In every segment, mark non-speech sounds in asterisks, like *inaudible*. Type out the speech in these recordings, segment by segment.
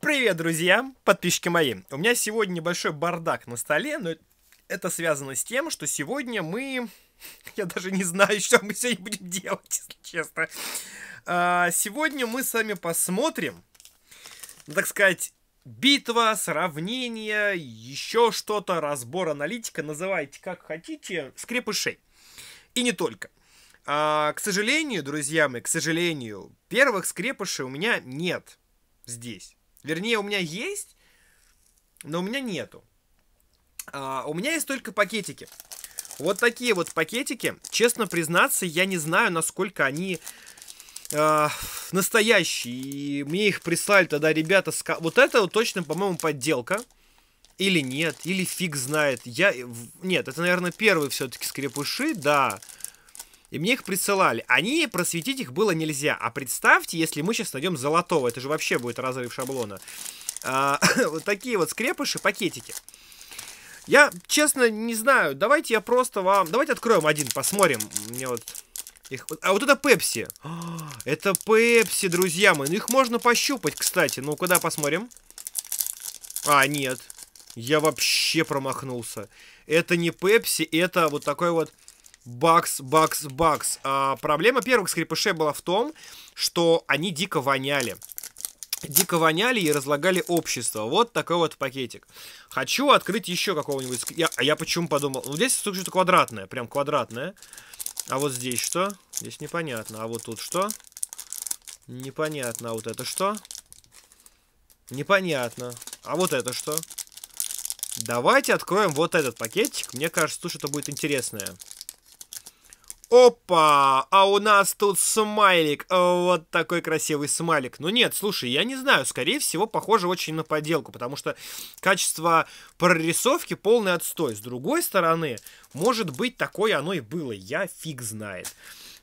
Привет, друзья, подписчики мои. У меня сегодня небольшой бардак на столе, но это связано с тем, что сегодня мы... *laughs* Я даже не знаю, *laughs* что мы сегодня будем делать, если честно. А, сегодня мы с вами посмотрим, так сказать, битва, сравнение, еще что-то, разбор аналитика, называйте как хотите, скрепышей. И не только. А, к сожалению, друзья мои, к сожалению, первых скрепышей у меня нет здесь. Вернее, у меня есть, но у меня нету. А, у меня есть только пакетики. Вот такие вот пакетики. Честно признаться, я не знаю, насколько они э, настоящие. И мне их прислали тогда ребята. С... Вот это вот точно, по-моему, подделка. Или нет, или фиг знает. Я... Нет, это, наверное, первые все-таки скрепыши, Да. И мне их присылали. Они просветить их было нельзя. А представьте, если мы сейчас найдем золотого. Это же вообще будет разрыв шаблона. А, *laughs* вот такие вот скрепыши, пакетики. Я, честно, не знаю. Давайте я просто вам... Давайте откроем один, посмотрим. Мне вот... Их... А вот это Пепси. *gasps* Это Пепси, друзья мои. Ну, их можно пощупать, кстати. Ну, куда посмотрим? А, нет. Я вообще промахнулся. Это не Пепси, это вот такой вот Бакс, бакс, бакс. А, проблема первых скрипышей была в том, что они дико воняли. Дико воняли и разлагали общество. Вот такой вот пакетик. Хочу открыть еще какого-нибудь... Я, а я почему подумал? Ну, здесь что-то квадратное, прям квадратное. А вот здесь что? Здесь непонятно. А вот тут что? Непонятно. А вот это что? Непонятно. А вот это что? Давайте откроем вот этот пакетик. Мне кажется, что то будет интересное. Опа! А у нас тут смайлик. Э, вот такой красивый смайлик. Ну нет, слушай, я не знаю. Скорее всего, похоже очень на подделку, потому что качество прорисовки полный отстой. С другой стороны, может быть, такое оно и было. Я фиг знает.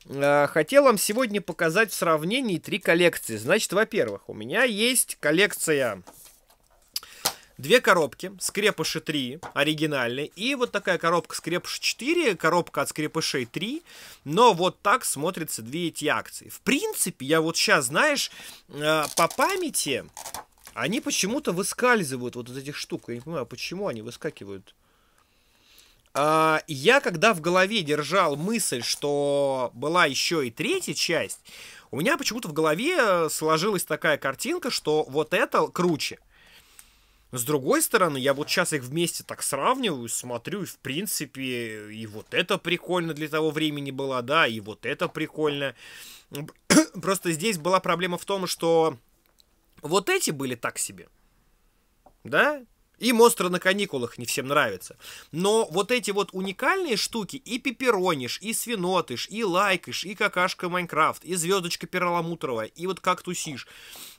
Э, хотел вам сегодня показать в сравнении три коллекции. Значит, во-первых, у меня есть коллекция Две коробки, скрепыши 3, оригинальные, и вот такая коробка скрепыши 4, коробка от скрепышей 3, но вот так смотрятся две эти акции. В принципе, я вот сейчас, знаешь, э, по памяти, они почему-то выскальзывают вот из этих штук, я не понимаю, почему они выскакивают. А, я когда в голове держал мысль, что была еще и третья часть, у меня почему-то в голове э, сложилась такая картинка, что вот это круче с другой стороны, я вот сейчас их вместе так сравниваю, смотрю, и в принципе, и вот это прикольно для того времени было, да, и вот это прикольно. *clears throat* Просто здесь была проблема в том, что вот эти были так себе. Да? И монстры на каникулах не всем нравятся. Но вот эти вот уникальные штуки, и пепперониш, и свинотыш, и лайкыш, и какашка Майнкрафт, и звездочка перламутровая, и вот как тусишь.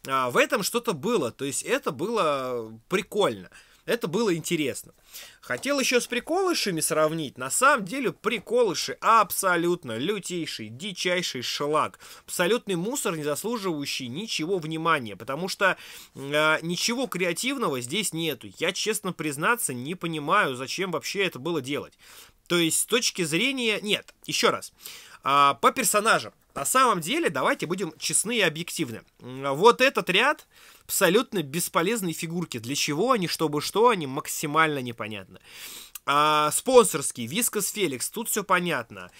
А, в этом что-то было, то есть это было прикольно. Это было интересно. Хотел еще с приколышами сравнить. На самом деле приколыши абсолютно лютейший, дичайший шлак. Абсолютный мусор, не заслуживающий ничего внимания. Потому что э, ничего креативного здесь нету. Я, честно признаться, не понимаю, зачем вообще это было делать. То есть с точки зрения... Нет, еще раз. А, по персонажам. На самом деле, давайте будем честны и объективны. Вот этот ряд абсолютно бесполезные фигурки. Для чего они, чтобы что, они максимально непонятно. А, спонсорский, Вискас Феликс, тут все понятно.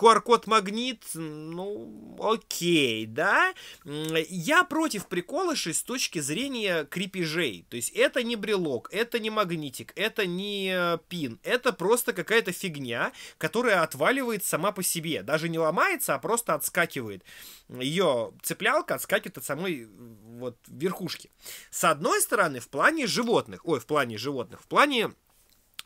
QR-код магнит, ну, окей, да? Я против приколышей с точки зрения крепежей. То есть это не брелок, это не магнитик, это не э, пин, это просто какая-то фигня, которая отваливает сама по себе. Даже не ломается, а просто отскакивает. Ее цеплялка отскакивает от самой вот верхушки. С одной стороны, в плане животных, ой, в плане животных, в плане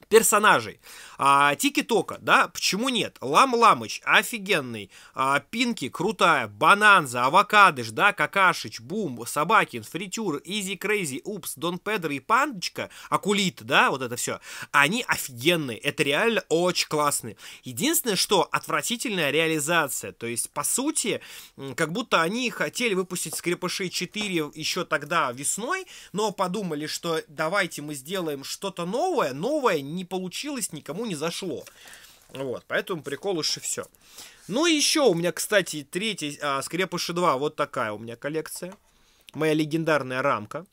персонажей. А, Тики Тока, да, почему нет? Лам Ламыч, офигенный. А, Пинки, крутая. Бананза, Авокадыш, да, Какашич, Бум, Собакин, Фритюр, Изи Крейзи, Упс, Дон Педро и Пандочка, Акулит, да, вот это все. Они офигенные, это реально очень классные. Единственное, что отвратительная реализация, то есть, по сути, как будто они хотели выпустить Скрипыши 4 еще тогда весной, но подумали, что давайте мы сделаем что-то новое, новое не получилось, никому не зашло. Вот, поэтому прикол уж и все. Ну и еще у меня, кстати, третий, а, Скрепыши 2, вот такая у меня коллекция. Моя легендарная рамка.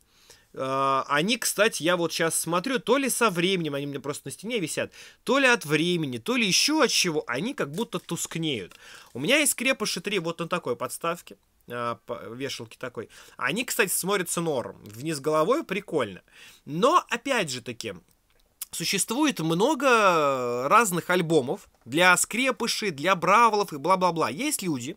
А, они, кстати, я вот сейчас смотрю, то ли со временем, они мне просто на стене висят, то ли от времени, то ли еще от чего, они как будто тускнеют. У меня есть Скрепыши 3 вот на такой подставке а, вешалки такой. Они, кстати, смотрятся норм. Вниз головой прикольно. Но, опять же таки, существует много э, разных альбомов для скрепыши, для бравлов и бла-бла-бла. Есть люди,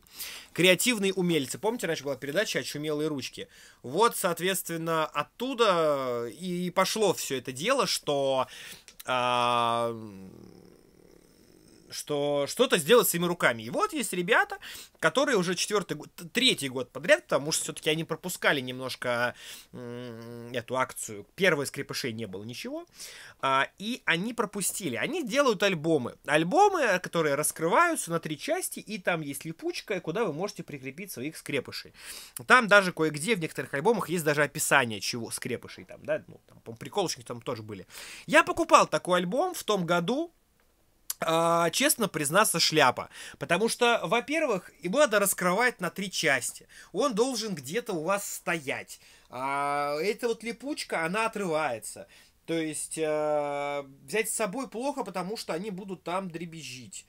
креативные умельцы. Помните, раньше была передача «Очумелые ручки»? Вот, соответственно, оттуда и пошло все это дело, что... Э, что что-то сделать своими руками. И вот есть ребята, которые уже четвертый год, третий год подряд, потому что все-таки они пропускали немножко эту акцию. Первой скрепышей не было ничего. А, и они пропустили. Они делают альбомы. Альбомы, э, которые раскрываются на три части, и там есть липучка, куда вы можете прикрепить своих скрепышей. Там даже кое-где в некоторых альбомах есть даже описание чего скрепышей там, да, ну, там, приколочки там тоже были. Я покупал такой альбом в том году, а, честно признаться, шляпа. Потому что, во-первых, его надо раскрывать на три части. Он должен где-то у вас стоять. А эта вот липучка, она отрывается. То есть э, взять с собой плохо, потому что они будут там дребезжить.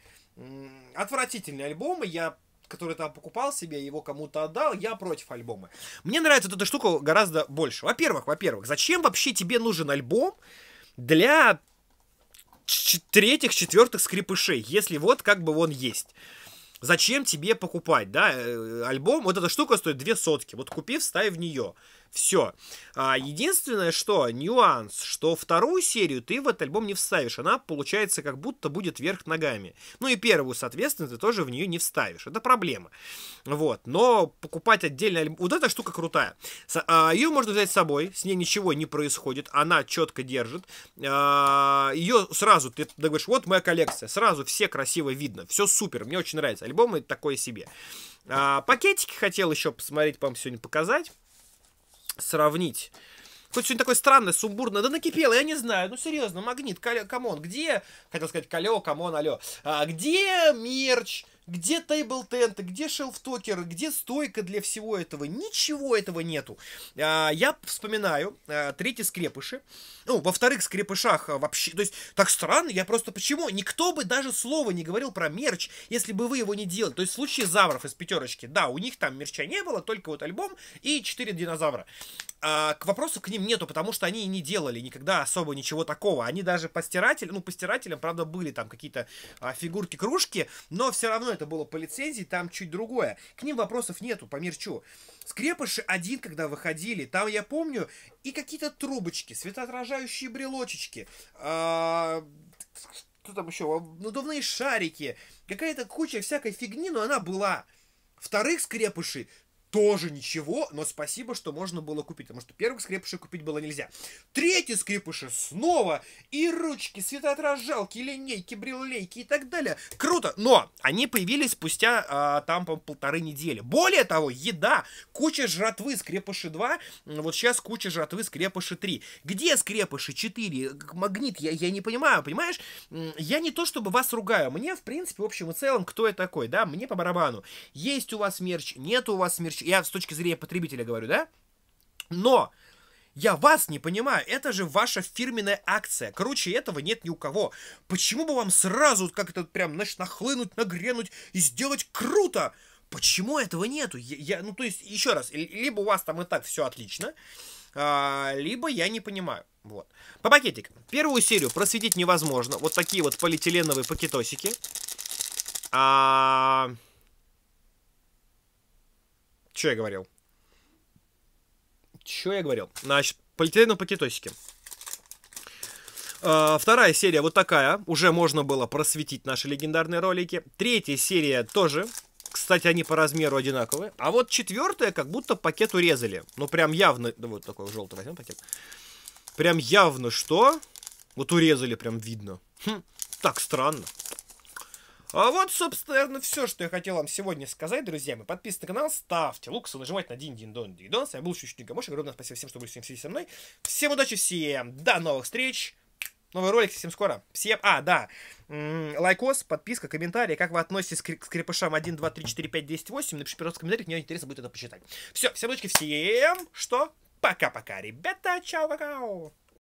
отвратительные альбомы, я который там покупал себе, его кому-то отдал, я против альбома. Мне нравится вот эта штука гораздо больше. Во-первых, во-первых, зачем вообще тебе нужен альбом для третьих, четвертых скрипышей, если вот как бы он есть. Зачем тебе покупать, да, э, альбом? Вот эта штука стоит две сотки. Вот купив, ставь в нее. Все. А, единственное, что нюанс, что вторую серию ты в этот альбом не вставишь. Она, получается, как будто будет вверх ногами. Ну и первую, соответственно, ты тоже в нее не вставишь. Это проблема. Вот. Но покупать отдельно альбом... Вот эта штука крутая. А, ее можно взять с собой. С ней ничего не происходит. Она четко держит. А, ее сразу ты говоришь, вот моя коллекция. Сразу все красиво видно. Все супер. Мне очень нравится. Альбомы такое себе. А, пакетики хотел еще посмотреть, вам сегодня показать сравнить. Хоть сегодня такое странное, сумбурное. Да накипело, я не знаю. Ну, серьезно, магнит, камон, где... Хотел сказать, калё, камон, алё. А, где мерч? Где тейбл-тенты, где шелф шелфтокеры, где стойка для всего этого? Ничего этого нету. А, я вспоминаю а, третьи скрепыши. Ну, во вторых скрепышах а, вообще... То есть, так странно, я просто... Почему? Никто бы даже слова не говорил про мерч, если бы вы его не делали. То есть, в случае Завров из пятерочки, да, у них там мерча не было, только вот альбом и четыре динозавра. А, к вопросу к ним нету, потому что они и не делали никогда особо ничего такого. Они даже по ну, по правда, были там какие-то а, фигурки, кружки, но все равно это было по лицензии, там чуть другое. К ним вопросов нету, по мерчу. Скрепыши один, когда выходили, там, я помню, и какие-то трубочки, светоотражающие брелочечки, а, кто там еще, а, надувные шарики, какая-то куча всякой фигни, но она была. Вторых скрепышей тоже ничего, но спасибо, что можно было купить, потому что первых скрепышей купить было нельзя. Третьи скрепыши снова, и ручки, светоотражалки, линейки, бриллейки и так далее. Круто, но они появились спустя а, там по полторы недели. Более того, еда, куча жратвы скрепыши 2, вот сейчас куча жратвы скрепыши 3. Где скрепыши 4? Магнит, я, я не понимаю, понимаешь? Я не то чтобы вас ругаю, мне в принципе, в общем и целом, кто я такой, да, мне по барабану. Есть у вас мерч, нет у вас мерч, я с точки зрения потребителя говорю, да? Но я вас не понимаю, это же ваша фирменная акция. Короче, этого нет ни у кого. Почему бы вам сразу как это прям, значит, нахлынуть, нагренуть и сделать круто? Почему этого нету? Я, я, ну, то есть, еще раз, либо у вас там и так все отлично, а, либо я не понимаю. Вот. По пакетикам. Первую серию просветить невозможно. Вот такие вот полиэтиленовые пакетосики. А, -а, -а что я говорил? Что я говорил? Значит, полиэтиленовые пакетосики. А, вторая серия вот такая. Уже можно было просветить наши легендарные ролики. Третья серия тоже. Кстати, они по размеру одинаковые. А вот четвертая как будто пакет урезали. Ну, прям явно... Да вот такой желтый возьмем пакет. Прям явно что? Вот урезали, прям видно. Хм, так странно. А вот, собственно, все, что я хотел вам сегодня сказать, друзья. Мы подписывайтесь на канал, ставьте луксу, нажимайте на дин дин дон дин дон. С вами был Чучу Никомош. Огромное спасибо всем, что были сегодня со мной. Всем удачи, всем до новых встреч. Новый ролик всем скоро. Всем, а, да, лайкос, подписка, комментарии, как вы относитесь к, крепышам скрипышам 1, 2, 3, 4, 5, 10, 8. Напишите, пожалуйста, комментарий, мне интересно будет это почитать. Все, всем удачи, всем, что? Пока-пока, ребята, чао-пока.